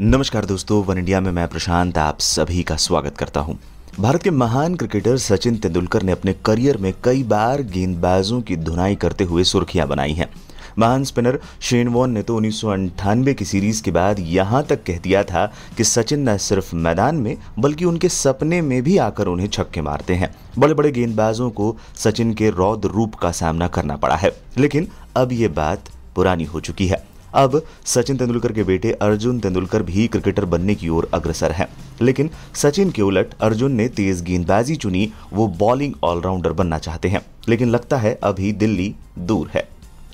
नमस्कार दोस्तों one India में मैं प्रशांत आप सभी का स्वागत करता हूं। भारत के महान क्रिकेटर सचिन तेंदुलकर ने अपने करियर में कई बार गेंदबाजों की धुनाई करते हुए सुर्खियां बनाई हैं महान स्पिनर शेन वॉन ने तो उन्नीस की सीरीज के बाद यहां तक कह दिया था कि सचिन न सिर्फ मैदान में बल्कि उनके सपने में भी आकर उन्हें छक्के मारते हैं बड़े बड़े गेंदबाजों को सचिन के रौद्र रूप का सामना करना पड़ा है लेकिन अब ये बात पुरानी हो चुकी है अब सचिन तेंदुलकर के बेटे अर्जुन तेंदुलकर भी क्रिकेटर बनने की ओर अग्रसर हैं लेकिन सचिन के उलट अर्जुन ने तेज गेंदबाजी चुनी वो बॉलिंग ऑलराउंडर बनना चाहते हैं लेकिन लगता है अभी दिल्ली दूर है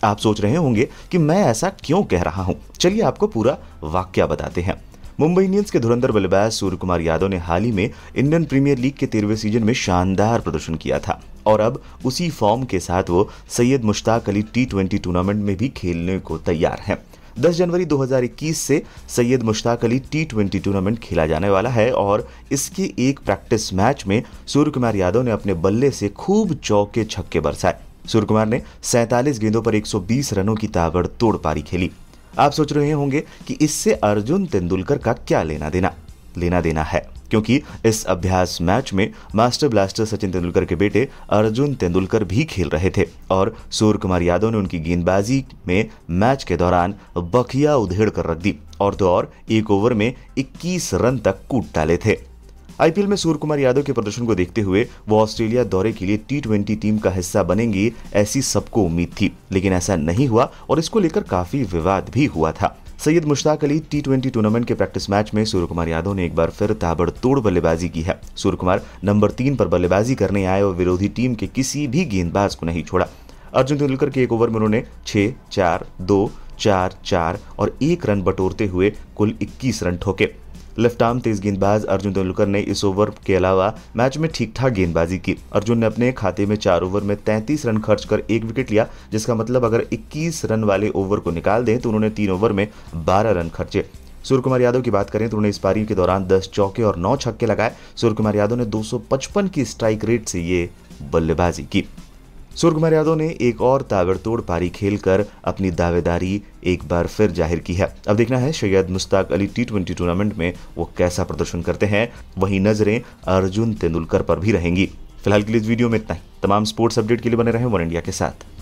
आप सोच रहे होंगे कि मैं ऐसा क्यों कह रहा हूं चलिए आपको पूरा वाक्य बताते हैं मुंबई इंडियंस के धुरंधर बल्लेबाज सूर्य कुमार यादव ने हाल ही में इंडियन प्रीमियर लीग के तेरहवें सीजन में शानदार प्रदर्शन किया था और अब उसी फॉर्म के साथ वो Syed Mushtaq Ali T twenty tournament में भी खेलने को तैयार हैं 10 जनवरी 2021 से Syed Mushtaq Ali T twenty tournament खेला जाने वाला है और इसके एक प्रैक्टिस मैच में सूर्य कुमार यादव ने अपने बल्ले से खूब चौके छक्के बरसाए सूर्य कुमार ने सैतालीस गेंदों पर 120 रनों की ताबड़तोड़ पारी खेली आप सोच रहे होंगे कि इससे अर्जुन तेंदुलकर का क्या लेना देना लेना देना है क्योंकि इस अभ्यास मैच में मास्टर ब्लास्टर सचिन तेंदुलकर के बेटे अर्जुन तेंदुलकर भी खेल रहे थे और सूर्य कुमार यादव ने उनकी गेंदबाजी में मैच के दौरान बखिया उधेड़ कर रख दी और तो और एक ओवर में 21 रन तक कूट डाले थे आईपीएल में कुमार यादव के प्रदर्शन को देखते हुए वो ऑस्ट्रेलिया दौरे के लिए टी टीम का हिस्सा बनेंगी ऐसी सबको उम्मीद थी लेकिन ऐसा नहीं हुआ और इसको लेकर काफी विवाद भी हुआ था Syed Mushtaq Ali T twenty tournament के प्रैक्टिस मैच में सूर्य कुमार यादव ने एक बार फिर ताबड़तोड़ बल्लेबाजी की है सूर्य कुमार नंबर तीन पर बल्लेबाजी करने आए और विरोधी टीम के किसी भी गेंदबाज को नहीं छोड़ा अर्जुन तेंदुलकर के एक ओवर में उन्होंने छः चार दो चार चार और एक रन बटोरते हुए कुल 21 रन ठोके लेफ्ट आर्म तेज गेंदबाज अर्जुन तेंदुलकर ने इस ओवर के अलावा मैच में ठीक ठाक गेंदबाजी की अर्जुन ने अपने खाते में चार ओवर में तैंतीस रन खर्च कर एक विकेट लिया जिसका मतलब अगर इक्कीस रन वाले ओवर को निकाल दें तो उन्होंने तीन ओवर में बारह रन खर्चे सूर्य कुमार यादव की बात करें तो उन्होंने इस पारी के दौरान 10 चौके और 9 छक्के लगाए सूर्य कुमार यादव ने 255 की स्ट्राइक रेट से ये बल्लेबाजी की स्वर्ग यादव ने एक और ताबड़तोड़ पारी खेलकर अपनी दावेदारी एक बार फिर जाहिर की है अब देखना है Syed Mushtaq Ali T twenty tournament में वो कैसा प्रदर्शन करते हैं वही नजरें अर्जुन तेंदुलकर पर भी रहेंगी फिलहाल के लिए इस वीडियो में इतना ही तमाम स्पोर्ट्स अपडेट के लिए बने रहे वन इंडिया के साथ